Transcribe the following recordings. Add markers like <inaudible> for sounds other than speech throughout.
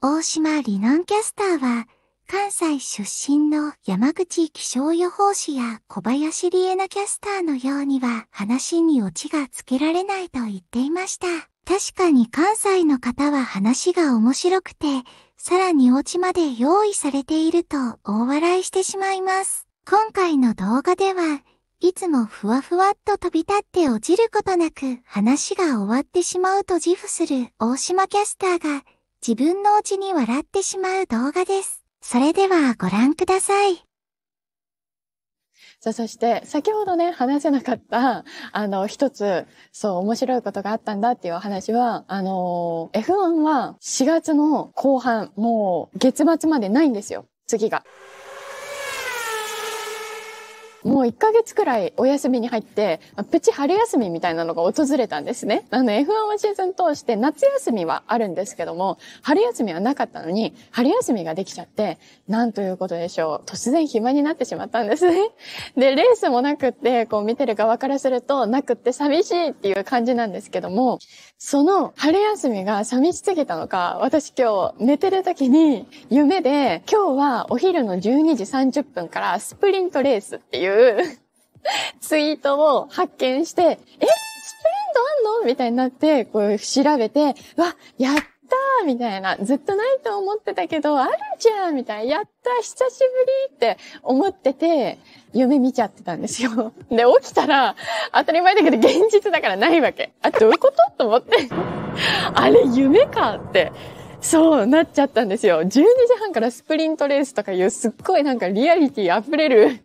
大島里南キャスターは、関西出身の山口気象予報士や小林理恵奈キャスターのようには話にオチがつけられないと言っていました。確かに関西の方は話が面白くて、さらにオチまで用意されていると大笑いしてしまいます。今回の動画では、いつもふわふわっと飛び立って落ちることなく話が終わってしまうと自負する大島キャスターが、自分のうちに笑ってしまう動画です。それではご覧ください。さあ、そして、先ほどね、話せなかった、あの、一つ、そう、面白いことがあったんだっていうお話は、あの、F1 は4月の後半、もう月末までないんですよ、次が。もう1ヶ月くらいお休みに入って、プチ春休みみたいなのが訪れたんですね。あの、F1 シーズン通して夏休みはあるんですけども、春休みはなかったのに、春休みができちゃって、なんということでしょう。突然暇になってしまったんですね。で、レースもなくって、こう見てる側からすると、なくって寂しいっていう感じなんですけども、その春休みが寂しすぎたのか、私今日寝てる時に夢で、今日はお昼の12時30分からスプリントレースっていううツイートを発見して、えスプリントあんのみたいになって、こう調べて、わ、やったーみたいな、ずっとないと思ってたけど、あるじゃんみたいな、やった久しぶりって思ってて、夢見ちゃってたんですよ。<laughs> で、起きたら、当たり前だけど現実だからないわけ。あ、どういうことと思って。<laughs> あれ、夢かって。そう、なっちゃったんですよ。12時半からスプリントレースとかいうすっごいなんかリアリティ溢れる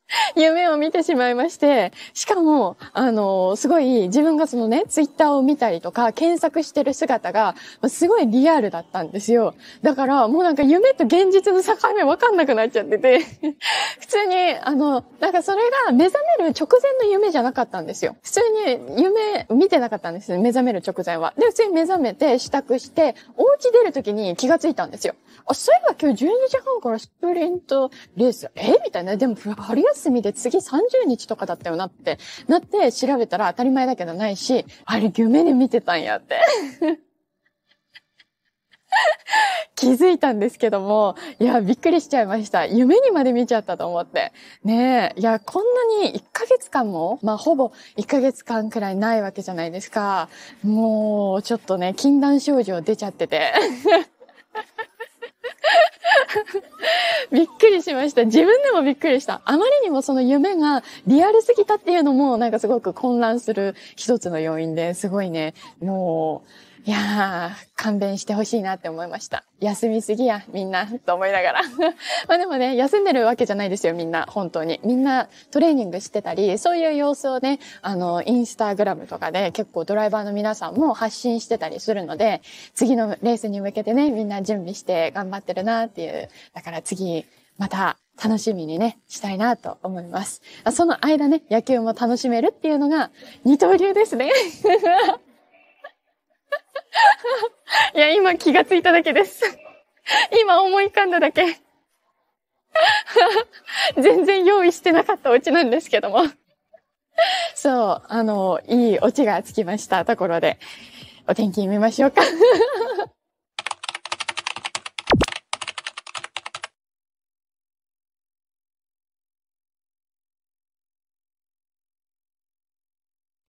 <laughs> 夢を見てしまいまして、しかも、あの、すごい自分がそのね、ツイッターを見たりとか、検索してる姿が、すごいリアルだったんですよ。だから、もうなんか夢と現実の境目わかんなくなっちゃってて、<laughs> 普通に、あの、なんかそれが目覚める直前の夢じゃなかったんですよ。普通に夢見てなかったんですね、目覚める直前は。で、普通に目覚めて、支度して、お家出るときに気がついたんですよ。あ、そういえば今日12時半からスプリントレース、えみたいな。でも、春休休みで次30日とかだったよなってなって調べたら当たり前だけどないし、あれ夢で見てたんやって。<laughs> 気づいたんですけども、いや、びっくりしちゃいました。夢にまで見ちゃったと思って。ねえ、いや、こんなに1ヶ月間も、まあ、ほぼ1ヶ月間くらいないわけじゃないですか。もう、ちょっとね、禁断症状出ちゃってて。<laughs> びっくりしました。自分でもびっくりした。あまりにもその夢がリアルすぎたっていうのも、なんかすごく混乱する一つの要因ですごいね、もう、いやー、勘弁してほしいなって思いました。休みすぎや、みんな、と思いながら。<laughs> まあでもね、休んでるわけじゃないですよ、みんな、本当に。みんなトレーニングしてたり、そういう様子をね、あの、インスタグラムとかで結構ドライバーの皆さんも発信してたりするので、次のレースに向けてね、みんな準備して頑張ってるなっていう。だから次、また楽しみにね、したいなと思います。その間ね、野球も楽しめるっていうのが二刀流ですね。<laughs> いや、今気がついただけです。<laughs> 今思い浮かんだだけ。<laughs> 全然用意してなかったお家なんですけども。そう、あの、いいオチがつきましたところで、お天気見ましょうか。